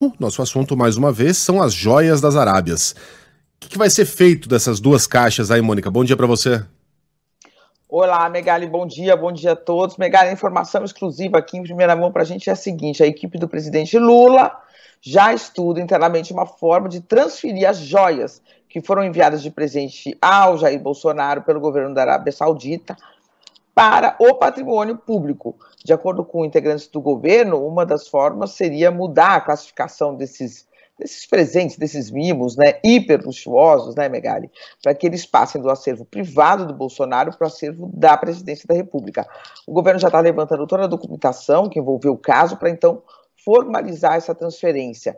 Uh, nosso assunto, mais uma vez, são as joias das Arábias. O que, vai ser feito dessas duas caixas aí, Mônica? Bom dia para você. Olá, Megali, bom dia, bom dia a todos. Megali, a informação exclusiva aqui em primeira mão para a gente é a seguinte: a equipe do presidente Lula já estuda internamente uma forma de transferir as joias que foram enviadas de presente ao Jair Bolsonaro pelo governo da Arábia Saudita para o patrimônio público. De acordo com integrantes do governo, uma das formas seria mudar a classificação desses desses presentes, desses mimos, né, hiper luxuosos, né, Megali, para que eles passem do acervo privado do Bolsonaro para o acervo da presidência da República. O governo já está levantando toda a documentação que envolveu o caso para então formalizar essa transferência.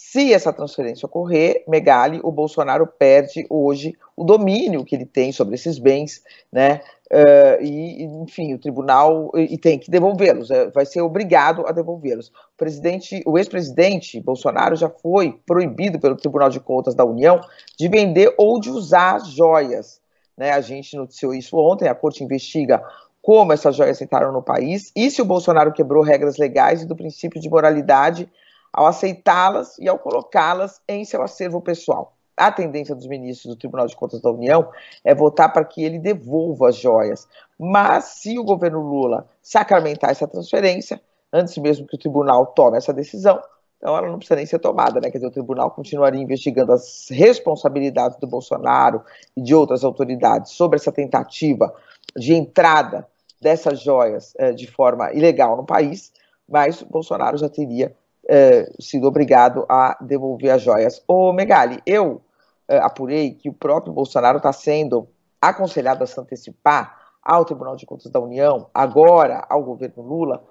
Se essa transferência ocorrer, Megali, o Bolsonaro perde hoje o domínio que ele tem sobre esses bens, né? Uh, e, enfim, o tribunal e tem que devolvê-los, eh, vai ser obrigado a devolvê-los. O presidente, o ex-presidente Bolsonaro já foi proibido pelo Tribunal de Contas da União de vender ou de usar joias. Né? A gente noticiou isso ontem, a corte investiga como essas joias entraram no país e se o Bolsonaro quebrou regras legais e do princípio de moralidade ao aceitá-las e ao colocá-las em seu acervo pessoal. A tendência dos ministros do Tribunal de Contas da União é votar para que ele devolva as joias. Mas se o governo Lula sacramentar essa transferência, antes mesmo que o tribunal tome essa decisão, então ela não precisa nem ser tomada, né? Quer dizer, o tribunal continuaria investigando as responsabilidades do Bolsonaro e de outras autoridades sobre essa tentativa de entrada dessas joias eh, de forma ilegal no país, mas Bolsonaro já teria eh, sido obrigado a devolver as joias. Ô Megali, eu eh, apurei que o próprio Bolsonaro está sendo aconselhado a se antecipar ao Tribunal de Contas da União, agora ao governo Lula,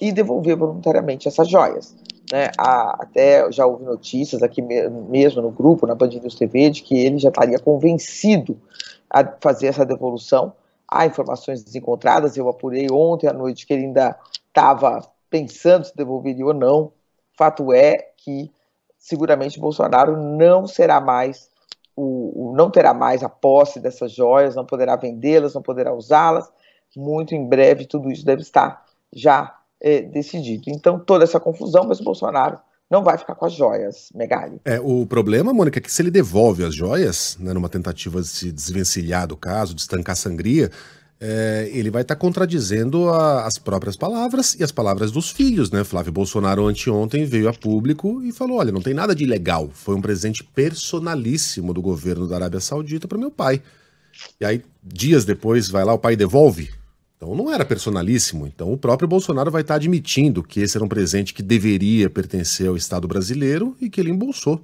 e devolver voluntariamente essas joias. Né? Há, até já houve notícias aqui mesmo no grupo, na Band News TV, de que ele já estaria convencido a fazer essa devolução. Há informações desencontradas, eu apurei ontem à noite que ele ainda estava pensando se devolveria ou não. Fato é que seguramente Bolsonaro não será mais o, o não terá mais a posse dessas joias, não poderá vendê-las, não poderá usá-las. Muito em breve tudo isso deve estar já é, decidido. Então toda essa confusão, mas Bolsonaro não vai ficar com as joias, Megali. É, o problema, Mônica, é que se ele devolve as joias, né, numa tentativa de se desvencilhar do caso, de estancar a sangria, é, ele vai estar tá contradizendo a, as próprias palavras e as palavras dos filhos, né? Flávio Bolsonaro anteontem veio a público e falou: olha, não tem nada de ilegal, foi um presente personalíssimo do governo da Arábia Saudita para meu pai. E aí, dias depois, vai lá, o pai devolve. Então não era personalíssimo. Então o próprio Bolsonaro vai estar tá admitindo que esse era um presente que deveria pertencer ao Estado brasileiro e que ele embolsou.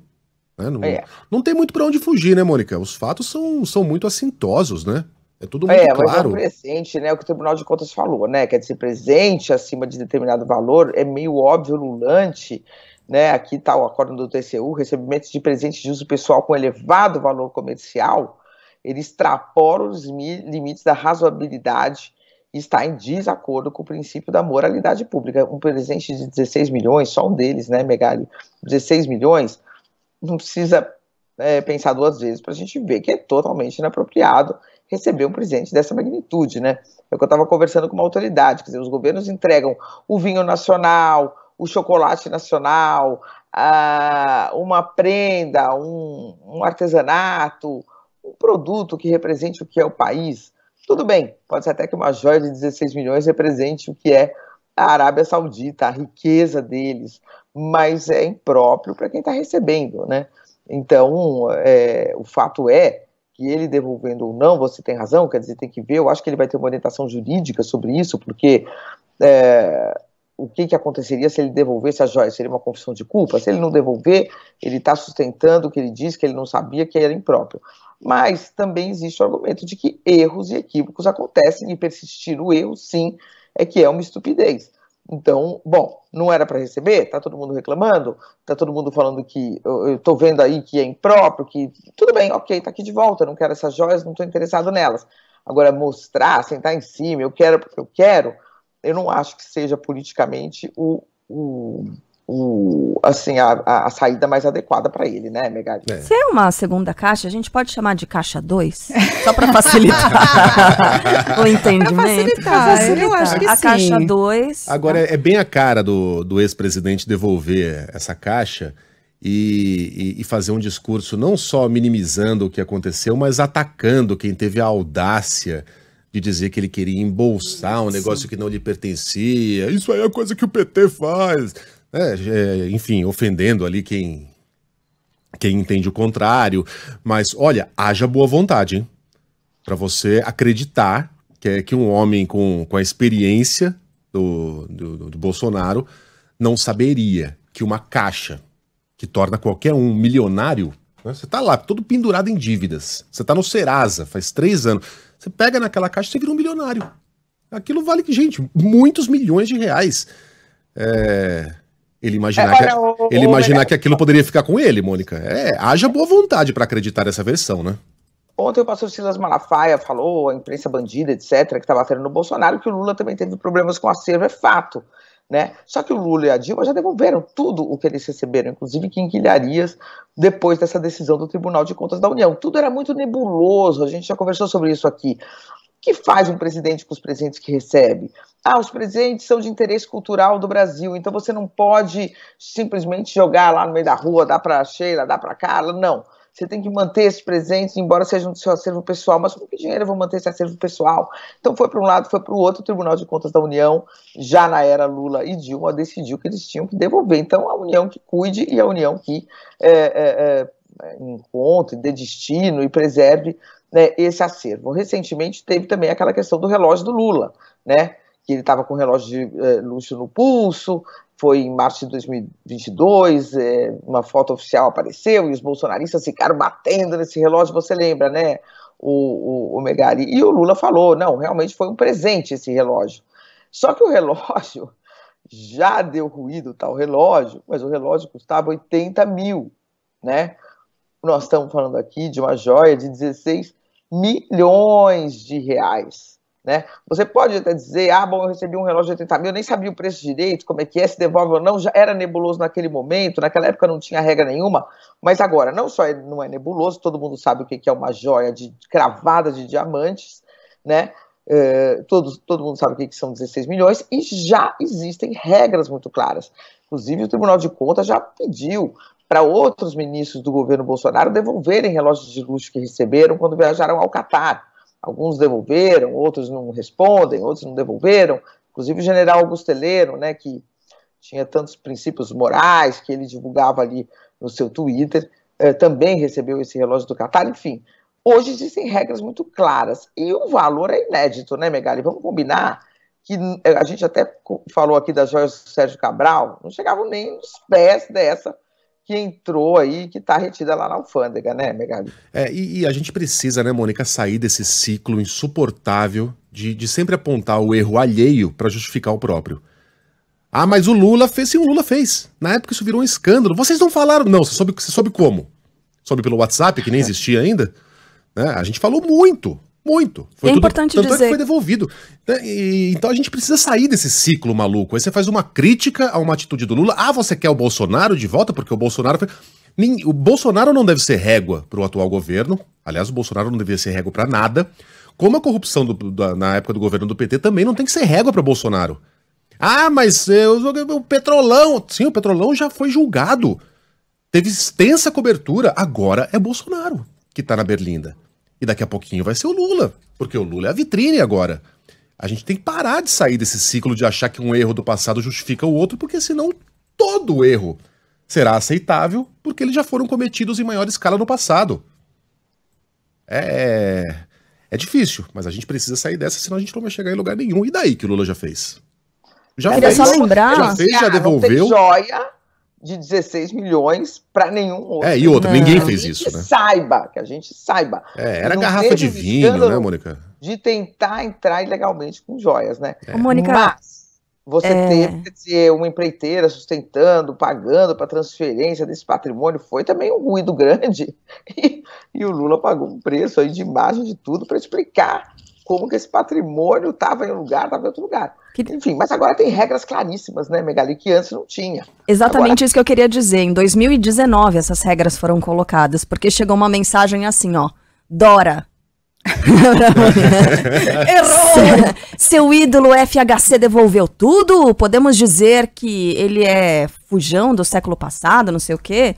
Né? Não, é. não tem muito para onde fugir, né, Mônica? Os fatos são, são muito assintosos, né? É tudo muito é, claro. É, mas é presente, né? O que o Tribunal de Contas falou, né? Quer dizer, presente acima de determinado valor é meio óbvio, lulante, né? Aqui está o acordo do TCU, recebimentos de presente de uso pessoal com elevado valor comercial, ele extrapola os limites da razoabilidade e está em desacordo com o princípio da moralidade pública. Um presente de 16 milhões, só um deles, né, Megali? 16 milhões, não precisa é, pensar duas vezes para a gente ver que é totalmente inapropriado receber um presente dessa magnitude, né? É o que eu estava conversando com uma autoridade, quer dizer, os governos entregam o vinho nacional, o chocolate nacional, a, uma prenda, um, um artesanato, um produto que represente o que é o país. Tudo bem, pode ser até que uma joia de 16 milhões represente o que é a Arábia Saudita, a riqueza deles, mas é impróprio para quem está recebendo, né? Então, é, o fato é que ele devolvendo ou não, você tem razão, quer dizer, tem que ver, eu acho que ele vai ter uma orientação jurídica sobre isso, porque é, o que, que aconteceria se ele devolvesse a joia? Seria uma confissão de culpa? Se ele não devolver, ele está sustentando que ele disse que ele não sabia que era impróprio. Mas também existe o argumento de que erros e equívocos acontecem e persistir o erro, sim, é que é uma estupidez. Então, bom, não era para receber, tá todo mundo reclamando, tá todo mundo falando que eu, estou vendo aí que é impróprio, que tudo bem, ok, tá aqui de volta, não quero essas joias, não estou interessado nelas. Agora, mostrar, sentar em cima, eu quero porque eu quero, eu não acho que seja politicamente o, o o, assim, a, a, saída mais adequada para ele, né, Megali? É. Se é uma segunda caixa, a gente pode chamar de caixa 2? Só para facilitar o entendimento. Pra facilitar, pra facilitar, eu acho que a sim. caixa 2. Agora, né? é bem a cara do, do ex-presidente devolver essa caixa. E, e, fazer um discurso não só minimizando o que aconteceu, mas atacando quem teve a audácia de dizer que ele queria embolsar um negócio Sim. que não lhe pertencia. Isso aí é a coisa que o PT faz. É, é, enfim, ofendendo ali quem, quem entende o contrário. Mas olha, haja boa vontade, hein? Para você acreditar que, é, que um homem com, com a experiência do, do, do Bolsonaro não saberia que uma caixa que torna qualquer um milionário né? você tá lá, todo pendurado em dívidas. Você tá no Serasa, faz três anos. Você pega naquela caixa e vira um milionário. Aquilo vale, gente, muitos milhões de reais. É... Ele imaginar, é, que, o, ele imaginar o... que aquilo poderia ficar com ele, Mônica. É, haja boa vontade para acreditar nessa versão, né? Ontem o pastor Silas Malafaia falou, a imprensa bandida, etc., que estava atirando no Bolsonaro, que o Lula também teve problemas com acervo, é fato. Né? Só que o Lula e a Dilma já devolveram tudo o que eles receberam, inclusive quinquilharias, depois dessa decisão do Tribunal de Contas da União. Tudo era muito nebuloso, a gente já conversou sobre isso aqui que faz um presidente com os presentes que recebe? Ah, os presentes são de interesse cultural do Brasil, então você não pode simplesmente jogar lá no meio da rua, dá para Sheila, dá para Carla, não. Você tem que manter esses presentes, embora sejam do seu acervo pessoal, mas com que dinheiro eu vou manter esse acervo pessoal? Então foi para um lado, foi para o outro, o Tribunal de Contas da União, já na era Lula e Dilma, decidiu que eles tinham que devolver. Então a União que cuide e a União que é, é, é, encontre, dê destino e preserve né, esse acervo. Recentemente teve também aquela questão do relógio do Lula, né? Que ele estava com o relógio de é, luxo no pulso, foi em março de 2022, é, eh, uma foto oficial apareceu e os bolsonaristas ficaram batendo nesse relógio, você lembra, né? O, o, o Megari. E o Lula falou: não, realmente foi um presente esse relógio. Só que o relógio já deu ruído, tal tá, relógio, mas o relógio custava 80 mil, né? Nós estamos falando aqui de uma joia de 16 milhões de reais. Né? Você pode até dizer, ah, bom, eu recebi um relógio de 80 mil, eu nem sabia o preço direito, como é que é, se devolve ou não, já era nebuloso naquele momento, naquela época não tinha regra nenhuma, mas agora não só é, não é nebuloso, todo mundo sabe o que é uma joia de cravada de diamantes, né? Uh, todo, todo mundo sabe o que são 16 milhões, e já existem regras muito claras. Inclusive, o Tribunal de Contas já pediu para outros ministros do governo Bolsonaro devolverem relógios de luxo que receberam quando viajaram ao Catar. Alguns devolveram, outros não respondem, outros não devolveram. Inclusive o general Augusto Heleno, né, que tinha tantos princípios morais que ele divulgava ali no seu Twitter, eh, também recebeu esse relógio do Catar. Enfim, hoje existem regras muito claras e o valor é inédito, né, Megali? Vamos combinar que eh, a gente até falou aqui das joias do Sérgio Cabral, não chegavam nem nos pés dessa que entrou aí, que está retida lá na alfândega, né, Megabi? É, e, e, a gente precisa, né, Mônica, sair desse ciclo insuportável de, de sempre apontar o erro alheio para justificar o próprio. Ah, mas o Lula fez sim, o Lula fez. Na época isso virou um escândalo. Vocês não falaram. Não, você soube, você soube como? Soube pelo WhatsApp, que nem é. existia ainda? Né? A gente falou muito. Muito. Foi é importante tanto dizer. É que foi devolvido. Né, então a gente precisa sair desse ciclo maluco. Aí você faz uma crítica a uma atitude do Lula. Ah, você quer o Bolsonaro de volta porque o Bolsonaro foi... O Bolsonaro não deve ser régua para o atual governo. Aliás, o Bolsonaro não devia ser régua para nada. Como a corrupção do, da, na época do governo do PT também não tem que ser régua para Bolsonaro. Ah, mas eu, o Petrolão. Sim, o Petrolão já foi julgado. Teve extensa cobertura. Agora é Bolsonaro que está na Berlinda. E daqui a pouquinho vai ser o Lula, porque o Lula é a vitrine agora. A gente tem que parar de sair desse ciclo de achar que um erro do passado justifica o outro, porque senão todo erro será aceitável, porque eles já foram cometidos em maior escala no passado. É. É difícil, mas a gente precisa sair dessa, senão a gente não vai chegar em lugar nenhum. E daí que o Lula já fez? Já fez, só lembrar. Já fez, já devolveu. Joia, de 16 milhões para nenhum outro. É, e outra, ninguém fez isso, né? Saiba, que a gente saiba. É, era não garrafa de vinho, né, Mônica? De tentar entrar ilegalmente com joias, né? É. Mônica. Mas você é... teve quer dizer, uma empreiteira sustentando, pagando para transferência desse patrimônio, foi também um ruído grande. E, e o Lula pagou um preço aí de imagem de tudo para explicar como que esse patrimônio estava em um lugar, estava em outro lugar. Que... Enfim, mas agora tem regras claríssimas, né, Megali, que antes não tinha. Exatamente agora... isso que eu queria dizer. Em 2019 essas regras foram colocadas, porque chegou uma mensagem assim, ó, Dora. Errou! Seu ídolo FHC devolveu tudo? Podemos dizer que ele é fujão do século passado, não sei o quê?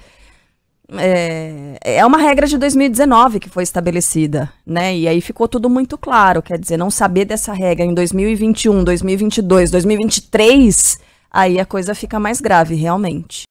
é, é uma regra de 2019 que foi estabelecida, né? E aí ficou tudo muito claro. Quer dizer, não saber dessa regra em 2021, 2022, 2023, aí a coisa fica mais grave, realmente.